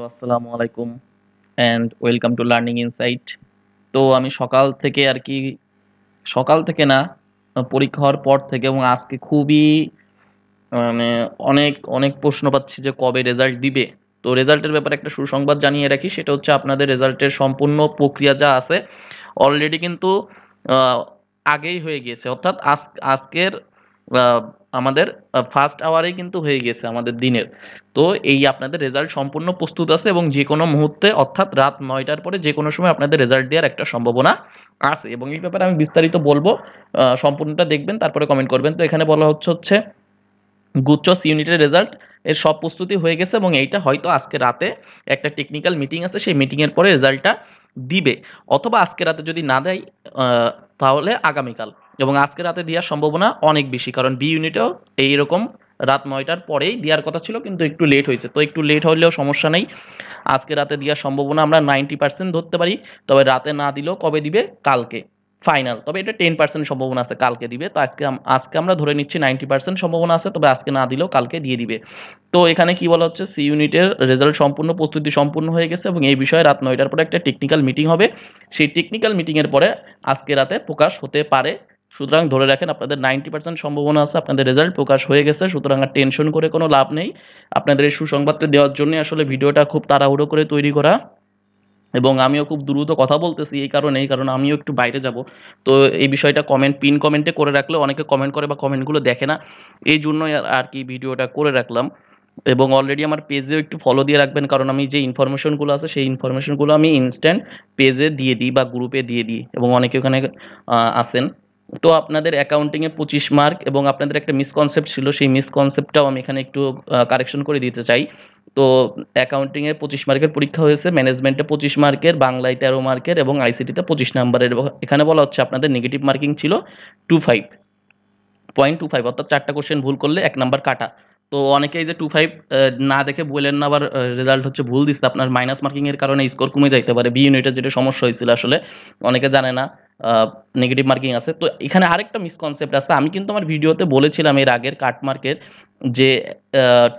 তো আসসালামু আলাইকুম and welcome to learning insight তো আমি সকাল থেকে আর কি সকাল থেকে না পরীক্ষা হওয়ার পর থেকে এবং আজকে খুবই মানে অনেক অনেক প্রশ্ন পাচ্ছি যে কবে রেজাল্ট দিবে তো রেজাল্টের ব্যাপারে একটা সুসংবাদ জানিয়ে রাখি সেটা হচ্ছে আপনাদের রেজাল্টের সম্পূর্ণ প্রক্রিয়া যা আছে অলরেডি কিন্তু আগেই হয়ে গিয়েছে অর্থাৎ আজকের আমাদের ফার্স্ট আওয়ারে কিন্তু হয়ে গেছে আমাদের দিনের তো এই আপনাদের রেজাল্ট সম্পূর্ণ প্রস্তুত আছে এবং যে কোনো মুহূর্তে অর্থাৎ রাত নয়টার পরে যে কোনো সময় আপনাদের রেজাল্ট দেওয়ার একটা সম্ভাবনা আছে এবং এই ব্যাপারে আমি বিস্তারিত বলবো সম্পূর্ণটা দেখবেন তারপরে কমেন্ট করবেন তো এখানে বলা হচ্ছে হচ্ছে গুচ্ছস ইউনিটের রেজাল্ট এর সব প্রস্তুতি হয়ে গেছে এবং এইটা হয়তো আজকে রাতে একটা টেকনিক্যাল মিটিং আছে সেই মিটিংয়ের পরে রেজাল্টটা দিবে অথবা আজকে রাতে যদি না দেয় তাহলে আগামীকাল এবং আজকে রাতে দেওয়ার সম্ভাবনা অনেক বেশি কারণ বি ইউনিটেও এইরকম রাত নয়টার পরেই দেওয়ার কথা ছিল কিন্তু একটু লেট হয়েছে তো একটু লেট হলেও সমস্যা নেই আজকে রাতে দেওয়ার সম্ভাবনা আমরা নাইনটি পার্সেন্ট ধরতে পারি তবে রাতে না দিলেও কবে দিবে কালকে ফাইনাল তবে এটা টেন পার্সেন্ট সম্ভাবনা আছে কালকে দিবে তো আজকে আজকে আমরা ধরে নিচ্ছি নাইনটি পার্সেন্ট সম্ভাবনা আছে তবে আজকে না দিলেও কালকে দিয়ে দিবে তো এখানে কি বলা হচ্ছে সি ইউনিটের রেজাল্ট সম্পূর্ণ প্রস্তুতি সম্পূর্ণ হয়ে গেছে এবং এই বিষয়ে রাত নয়টার পরে একটা টেকনিক্যাল মিটিং হবে সেই টেকনিক্যাল মিটিংয়ের পরে আজকে রাতে প্রকাশ হতে পারে সুতরাং ধরে রাখেন আপনাদের নাইনটি পার্সেন্ট সম্ভাবনা আছে আপনাদের রেজাল্ট প্রকাশ হয়ে গেছে সুতরাং আর টেনশন করে কোনো লাভ নেই আপনাদের এই সুসংবাদটা দেওয়ার জন্য আসলে ভিডিওটা খুব তাড়াহুড়ো করে তৈরি করা এবং আমিও খুব দ্রুত কথা বলতেছি এই কারণেই কারণ আমিও একটু বাইরে যাব তো এই বিষয়টা কমেন্ট পিন কমেন্টে করে রাখলে অনেকে কমেন্ট করে বা কমেন্টগুলো দেখে না এই জন্যই আর কি ভিডিওটা করে রাখলাম এবং অলরেডি আমার পেজেও একটু ফলো দিয়ে রাখবেন কারণ আমি যে ইনফরমেশনগুলো আছে সেই ইনফরমেশনগুলো আমি ইনস্ট্যান্ট পেজে দিয়ে দিই বা গ্রুপে দিয়ে দিই এবং অনেকে ওখানে আসেন তো আপনাদের অ্যাকাউন্টিংয়ে পঁচিশ মার্ক এবং আপনাদের একটা মিসকনসেপ্ট ছিল সেই মিসকনসেপ্টটাও আমি এখানে একটু কারেকশন করে দিতে চাই তো অ্যাকাউন্টিংয়ে পঁচিশ মার্কের পরীক্ষা হয়েছে ম্যানেজমেন্টে পঁচিশ মার্কের বাংলায় তেরো মার্কের এবং আইসিটিতে পঁচিশ নাম্বারের এখানে বলা হচ্ছে আপনাদের নেগেটিভ মার্কিং ছিল two five point two five অর্থাৎ চারটা কোশ্চেন ভুল করলে এক নাম্বার কাটা তো অনেকে এই যে টু ফাইভ না দেখে বললেন না আবার রেজাল্ট হচ্ছে ভুল দিচ্ছে আপনার মাইনাস মার্কিংয়ের কারণে স্কোর কমে যাইতে পারে বি ইউনিটের যেটা সমস্যা হয়েছিল আসলে অনেকে জানে না নেগেটিভ মার্কিং আছে তো এখানে আরেকটা মিসকনসেপ্ট আছে আমি কিন্তু আমার ভিডিওতে বলেছিলাম এর আগের কাটমার্কের যে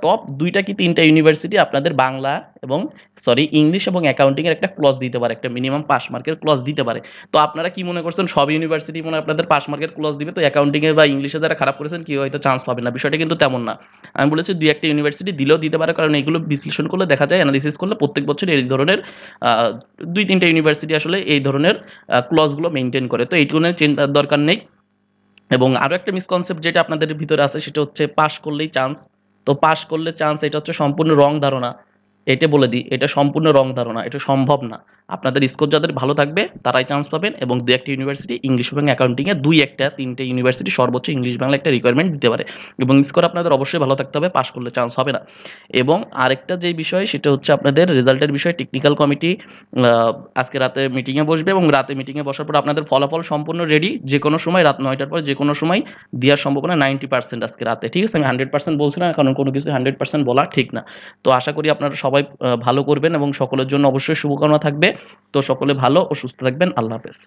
টপ দুইটা কি তিনটা ইউনিভার্সিটি আপনাদের বাংলা এবং সরি ইংলিশ এবং অ্যাকাউন্টিংয়ের একটা ক্লজ দিতে পারে একটা মিনিমাম পাস মার্কের ক্লজ দিতে পারে তো আপনারা কি মনে করছেন সব ইউনিভার্সিটি মনে আপনাদের পাস মার্কের ক্লজ দিবে তো অ্যাকাউন্টিংয়ে বা ইংলিশে যারা খারাপ করেছেন কেউ হয়তো চান্স পাবে না বিষয়টা কিন্তু তেমন না আমি বলেছি দুই একটা ইউনিভার্সিটি দিলেও দিতে পারে কারণ এগুলো বিশ্লেষণ করলে দেখা যায় অ্যানালিসিস করলে প্রত্যেক বছর এই ধরনের দুই তিনটা ইউনিভার্সিটি আসলে এই ধরনের ক্লজগুলো মেনটেন করে তো এইটুকু চিন্তার দরকার নেই এবং আরও একটা মিসকনসেপ্ট যেটা আপনাদের ভিতরে আছে সেটা হচ্ছে পাশ করলেই চান্স তো পাশ করলে চান্স এটা হচ্ছে সম্পূর্ণ রং ধারণা এটা বলে দিই এটা সম্পূর্ণ রং ধারণা এটা সম্ভব না আপনাদের স্কোর যাদের ভালো থাকবে তারাই চান্স পাবেন এবং দু একটা ইউনিভার্সিটি ইংলিশ এবং অ্যাকাউন্টিংয়ে দুই একটা তিনটে ইউনিভার্সিটি সর্বোচ্চ ইংলিশ বাংলা একটা রিকোয়ারমেন্ট দিতে পারে এবং স্কোর আপনাদের অবশ্যই ভালো থাকতে হবে পাস করলে চান্স হবে না এবং আরেকটা যে বিষয় সেটা হচ্ছে আপনাদের রেজাল্টের বিষয়ে টেকনিক্যাল কমিটি আজকে রাতে মিটিংয়ে বসবে এবং রাতে মিটিংয়ে বসার পর আপনাদের ফলাফল সম্পূর্ণ রেডি যে কোনো সময় রাত নয়টার পর যে কোনো সময় দেওয়ার সম্ভাবনা নাইনটি পার্সেন্ট আজকে রাতে ঠিক আছে আমি হান্ড্রেড পার্সেন্ট বলছি না কারণ কোনো কিছু হান্ড্রেড পার্সেন্ট বলা ঠিক না তো আশা করি আপনারা সবাই ভালো করবেন এবং সকলের জন্য অবশ্যই শুভকামনা থাকবে তো সকলে ভালো ও সুস্থ থাকবেন আল্লাহ হাফেজ